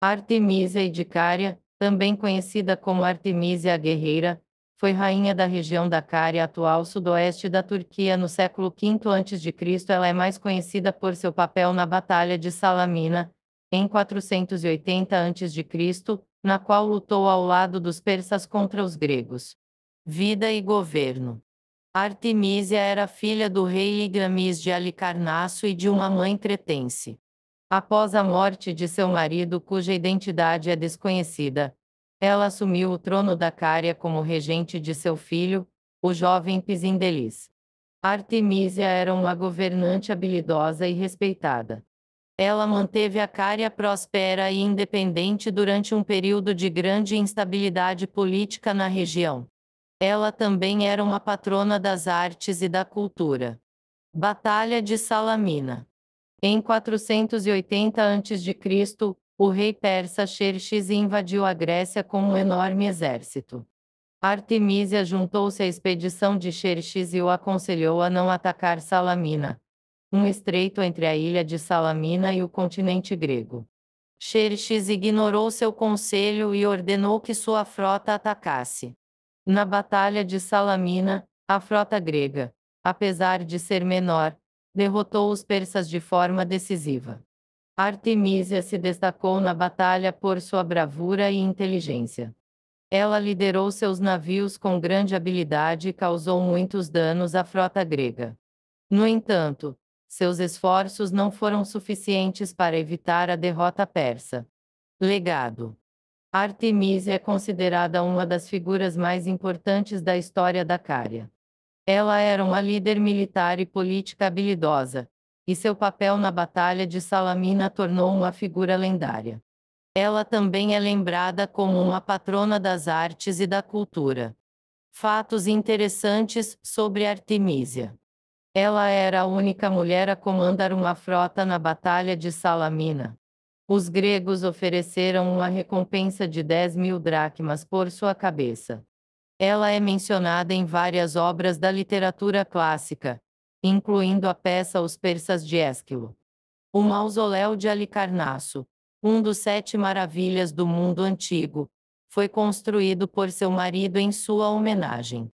Artemisia Edicaria, também conhecida como Artemisia Guerreira, foi rainha da região da Cária atual sudoeste da Turquia no século V a.C. Ela é mais conhecida por seu papel na Batalha de Salamina, em 480 a.C., na qual lutou ao lado dos persas contra os gregos. Vida e governo Artemisia era filha do rei Igamis de Alicarnasso e de uma mãe cretense. Após a morte de seu marido, cuja identidade é desconhecida, ela assumiu o trono da Cária como regente de seu filho, o jovem Pisindelis. Artemisia era uma governante habilidosa e respeitada. Ela manteve a Cária próspera e independente durante um período de grande instabilidade política na região. Ela também era uma patrona das artes e da cultura. Batalha de Salamina. Em 480 a.C., o rei persa Xerxes invadiu a Grécia com um enorme exército. Artemisia juntou-se à expedição de Xerxes e o aconselhou a não atacar Salamina, um estreito entre a ilha de Salamina e o continente grego. Xerxes ignorou seu conselho e ordenou que sua frota atacasse. Na Batalha de Salamina, a frota grega, apesar de ser menor, derrotou os persas de forma decisiva. Artemisia se destacou na batalha por sua bravura e inteligência. Ela liderou seus navios com grande habilidade e causou muitos danos à frota grega. No entanto, seus esforços não foram suficientes para evitar a derrota persa. Legado: Artemisia é considerada uma das figuras mais importantes da história da Cária. Ela era uma líder militar e política habilidosa, e seu papel na Batalha de Salamina tornou uma figura lendária. Ela também é lembrada como uma patrona das artes e da cultura. Fatos interessantes sobre Artemisia. Ela era a única mulher a comandar uma frota na Batalha de Salamina. Os gregos ofereceram uma recompensa de 10 mil dracmas por sua cabeça. Ela é mencionada em várias obras da literatura clássica, incluindo a peça Os Persas de Ésquilo. O mausoléu de Alicarnasso, um dos sete maravilhas do mundo antigo, foi construído por seu marido em sua homenagem.